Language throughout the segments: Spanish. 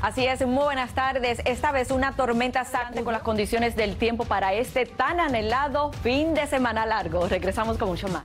Así es, muy buenas tardes. Esta vez una tormenta santa con las condiciones del tiempo para este tan anhelado fin de semana largo. Regresamos con mucho más.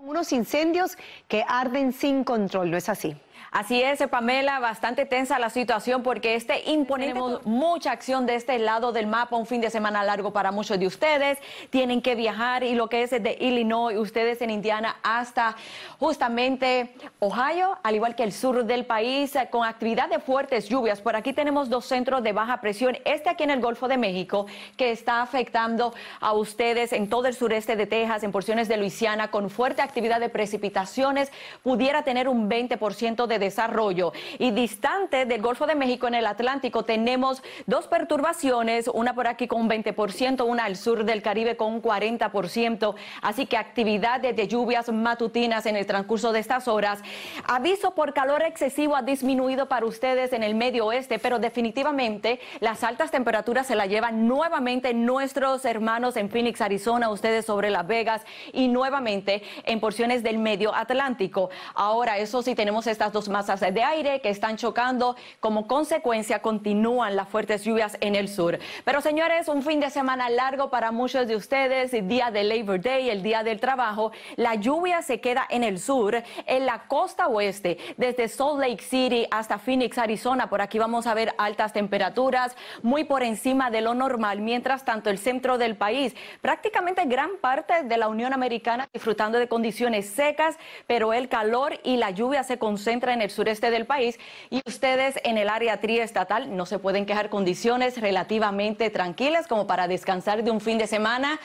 Unos incendios que arden sin control, ¿no es así? Así es, eh, Pamela, bastante tensa la situación porque este imponente... mucha acción de este lado del mapa, un fin de semana largo para muchos de ustedes. Tienen que viajar y lo que es de Illinois, ustedes en Indiana hasta justamente Ohio, al igual que el sur del país, eh, con actividad de fuertes lluvias. Por aquí tenemos dos centros de baja presión, este aquí en el Golfo de México, que está afectando a ustedes en todo el sureste de Texas, en porciones de Luisiana, con fuerte actividad de precipitaciones. Pudiera tener un 20% de desarrollo. Y distante del Golfo de México en el Atlántico tenemos dos perturbaciones, una por aquí con 20%, una al sur del Caribe con un 40%. Así que actividades de lluvias matutinas en el transcurso de estas horas. Aviso por calor excesivo ha disminuido para ustedes en el medio oeste, pero definitivamente las altas temperaturas se las llevan nuevamente nuestros hermanos en Phoenix, Arizona, ustedes sobre Las Vegas y nuevamente en porciones del medio Atlántico. Ahora, eso sí, tenemos estas masas de aire que están chocando. Como consecuencia, continúan las fuertes lluvias en el sur. Pero señores, un fin de semana largo para muchos de ustedes, día de Labor Day, el día del trabajo. La lluvia se queda en el sur, en la costa oeste, desde Salt Lake City hasta Phoenix, Arizona. Por aquí vamos a ver altas temperaturas, muy por encima de lo normal. Mientras tanto, el centro del país, prácticamente gran parte de la Unión Americana disfrutando de condiciones secas, pero el calor y la lluvia se concentran en el sureste del país y ustedes en el área triestatal no se pueden quejar condiciones relativamente tranquilas como para descansar de un fin de semana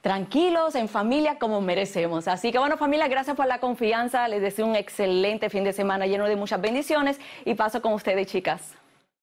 tranquilos, en familia, como merecemos. Así que bueno, familia, gracias por la confianza. Les deseo un excelente fin de semana lleno de muchas bendiciones y paso con ustedes, chicas.